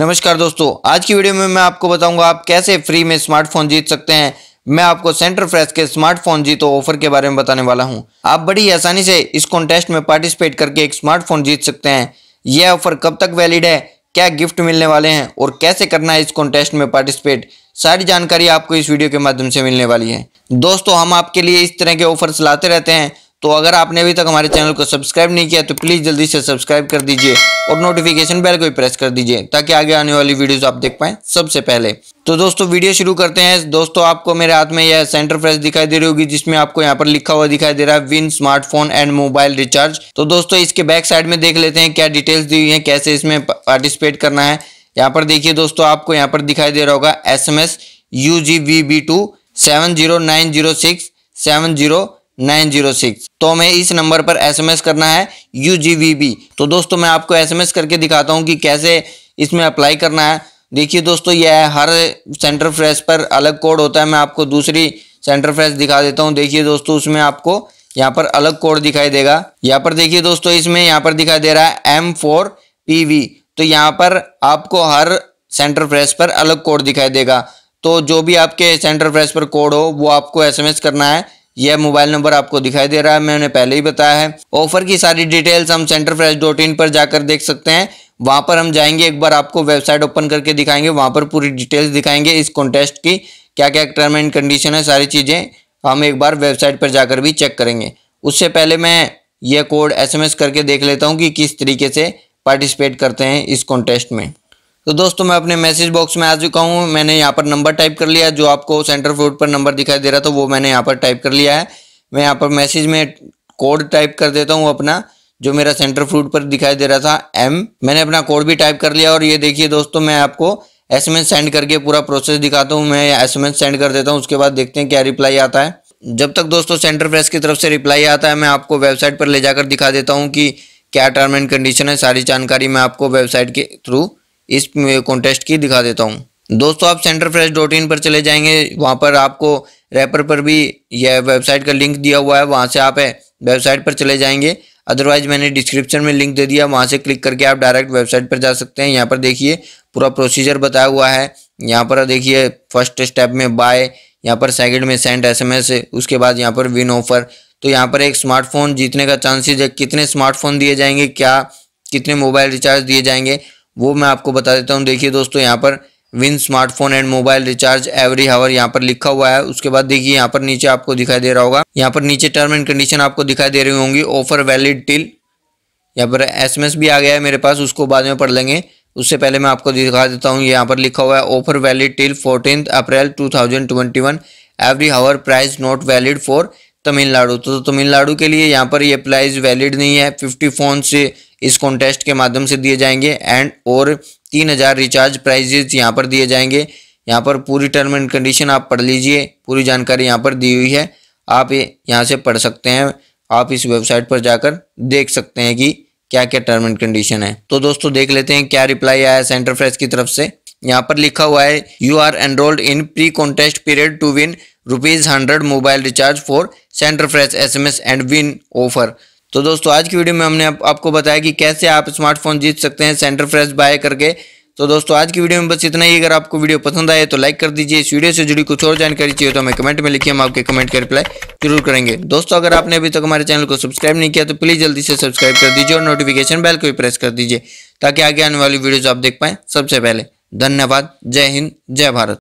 नमस्कार दोस्तों आज की वीडियो में मैं आपको बताऊंगा आप कैसे फ्री में स्मार्टफोन जीत सकते हैं मैं आपको सेंटर फ्रेश के स्मार्टफोन जीतो ऑफर के बारे में बताने वाला हूं आप बड़ी आसानी से इस कॉन्टेस्ट में पार्टिसिपेट करके एक स्मार्टफोन जीत सकते हैं यह ऑफर कब तक वैलिड है क्या गिफ्ट मिलने वाले हैं और कैसे करना है इस कॉन्टेस्ट में पार्टिसिपेट सारी जानकारी आपको इस वीडियो के माध्यम से मिलने वाली है दोस्तों हम आपके लिए इस तरह के ऑफर्स लाते रहते हैं तो अगर आपने अभी तक हमारे चैनल को सब्सक्राइब नहीं किया तो प्लीज़ जल्दी से सब्सक्राइब कर दीजिए और नोटिफिकेशन बेल को भी प्रेस कर दीजिए ताकि आगे आने वाली वीडियोस आप देख पाए सबसे पहले तो दोस्तों वीडियो शुरू करते हैं दोस्तों आपको मेरे हाथ में यह सेंटर प्रेस दिखाई दे रही होगी जिसमें आपको यहाँ पर लिखा हुआ दिखाई दे रहा है win smartphone and mobile recharge तो दोस्तों इसके बैक साइड में देख लेते हैं क्या डिटेल्स दी हुई है कैसे इसमें पार्टिसिपेट करना है यहाँ पर देखिए दोस्तों आपको यहाँ पर दिखाई दे रहा होगा S M S U G V B two seven zero nine zero six seven zero nine zero six तो हमें इस नंबर पर एसएमएस करना है यू जी वी बी तो दोस्तों मैं आपको एसएमएस करके दिखाता हूँ कि कैसे इसमें अप्लाई करना है देखिए दोस्तों यह हर सेंटर फ्रेश पर अलग कोड होता है मैं आपको दूसरी सेंटर फ्रेश दिखा देता हूँ देखिए दोस्तों उसमें आपको यहाँ पर अलग कोड दिखाई देगा यहाँ पर देखिए दोस्तों इसमें यहाँ पर दिखाई दे रहा है एम फोर पी वी तो यहाँ पर आपको हर सेंटर फ्रेश पर अलग कोड दिखाई देगा तो जो भी आपके सेंटर फ्रेश पर कोड हो वो आपको एस करना है यह मोबाइल नंबर आपको दिखाई दे रहा है मैंने पहले ही बताया है ऑफर की सारी डिटेल्स हम सेंटर फ्रेश डॉट इन पर जाकर देख सकते हैं वहां पर हम जाएंगे एक बार आपको वेबसाइट ओपन करके दिखाएंगे वहां पर पूरी डिटेल्स दिखाएंगे इस कॉन्टेस्ट की क्या क्या टर्म एंड कंडीशन है सारी चीज़ें हम एक बार वेबसाइट पर जाकर भी चेक करेंगे उससे पहले मैं यह कोड एसएमएस करके देख लेता हूँ कि किस तरीके से पार्टिसिपेट करते हैं इस कॉन्टेस्ट में तो दोस्तों मैं अपने मैसेज बॉक्स में आ चुका हूँ मैंने यहाँ पर नंबर टाइप कर लिया जो आपको सेंटर फ्रूट पर नंबर दिखाई दे रहा था वो मैंने यहाँ पर टाइप कर लिया है मैं यहाँ पर मैसेज में कोड टाइप कर देता हूँ अपना जो मेरा सेंटर फ्रूट पर दिखाई दे रहा था एम मैंने अपना कोड भी टाइप कर लिया और ये देखिए दोस्तों मैं आपको एस सेंड करके पूरा प्रोसेस दिखाता हूँ मैं एस सेंड कर देता हूँ उसके बाद देखते हैं क्या रिप्लाई आता है जब तक दोस्तों सेंटर प्रेस की तरफ से रिप्लाई आता है मैं आपको वेबसाइट पर ले जाकर दिखा देता हूँ कि क्या टर्म एंड कंडीशन है सारी जानकारी मैं आपको वेबसाइट के थ्रू इस कॉन्टेस्ट की दिखा देता हूँ दोस्तों आप सेंटर फ्रेश डॉट इन पर चले जाएंगे वहाँ पर आपको रेपर पर भी यह वेबसाइट का लिंक दिया हुआ है वहाँ से आप वेबसाइट पर चले जाएंगे अदरवाइज मैंने डिस्क्रिप्शन में लिंक दे दिया वहाँ से क्लिक करके आप डायरेक्ट वेबसाइट पर जा सकते हैं यहाँ पर देखिए पूरा प्रोसीजर बताया हुआ है यहाँ पर देखिए फर्स्ट स्टेप में बाय यहाँ पर सेकेंड में सेंड एसएमएस उसके बाद यहाँ पर विन ऑफर तो यहाँ पर एक स्मार्टफोन जीतने का चांसेज है कितने स्मार्टफोन दिए जाएंगे क्या कितने मोबाइल रिचार्ज दिए जाएंगे वो मैं आपको बता देता हूँ देखिए दोस्तों यहाँ पर win smartphone and mobile recharge every hour यहाँ पर लिखा हुआ है उसके बाद देखिए यहाँ पर नीचे आपको दिखाई दे रहा होगा यहाँ पर नीचे टर्म एंड कंडीशन आपको दिखाई दे रही होंगी ऑफर वैलिड टिल यहाँ पर एसएमएस भी आ गया है मेरे पास उसको बाद में पढ़ लेंगे उससे पहले मैं आपको दिखा देता हूँ यहाँ पर लिखा हुआ है offer valid till fourteen April two thousand twenty one every hour price not valid for Tamil Nadu तो तमिलनाडु तो के लिए यहाँ पर ये प्राइस वैलिड नहीं है फिफ्टी फोन से इस कॉन्टेस्ट के माध्यम से दिए जाएंगे एंड और तीन हज़ार रिचार्ज प्राइजेज यहाँ पर दिए जाएंगे यहाँ पर पूरी टर्म एंड कंडीशन आप पढ़ लीजिए पूरी जानकारी यहाँ पर दी हुई है आप यहाँ से पढ़ सकते हैं आप इस वेबसाइट पर जाकर देख सकते हैं कि क्या क्या टर्म एंड कंडीशन है तो दोस्तों देख लेते हैं क्या रिप्लाई आया सेंटर फ्रेश की तरफ से यहाँ पर लिखा हुआ है you are enrolled in pre contest period to win rupees hundred mobile recharge for Center Fresh S M S and win offer तो दोस्तों आज की वीडियो में हमने आप, आपको बताया कि कैसे आप स्मार्टफोन जीत सकते हैं सेंटर फ्रेश बाय करके तो दोस्तों आज की वीडियो में बस इतना ही अगर आपको वीडियो पसंद आए तो लाइक कर दीजिए इस वीडियो से जुड़ी कुछ और जानकारी चाहिए तो हमें कमेंट में लिखिए हम आपके कमेंट का रिप्लाई जरूर करेंगे दोस्तों अगर आपने अभी तक हमारे चैनल को सब्सक्राइब नहीं किया तो प्लीज़ जल्दी से सब्सक्राइब कर दीजिए और नोटिफिकेशन बेल को भी प्रेस कर दीजिए ताकि आगे आने वाली वीडियोज आप देख पाए सबसे पहले धन्यवाद जय हिंद जय भारत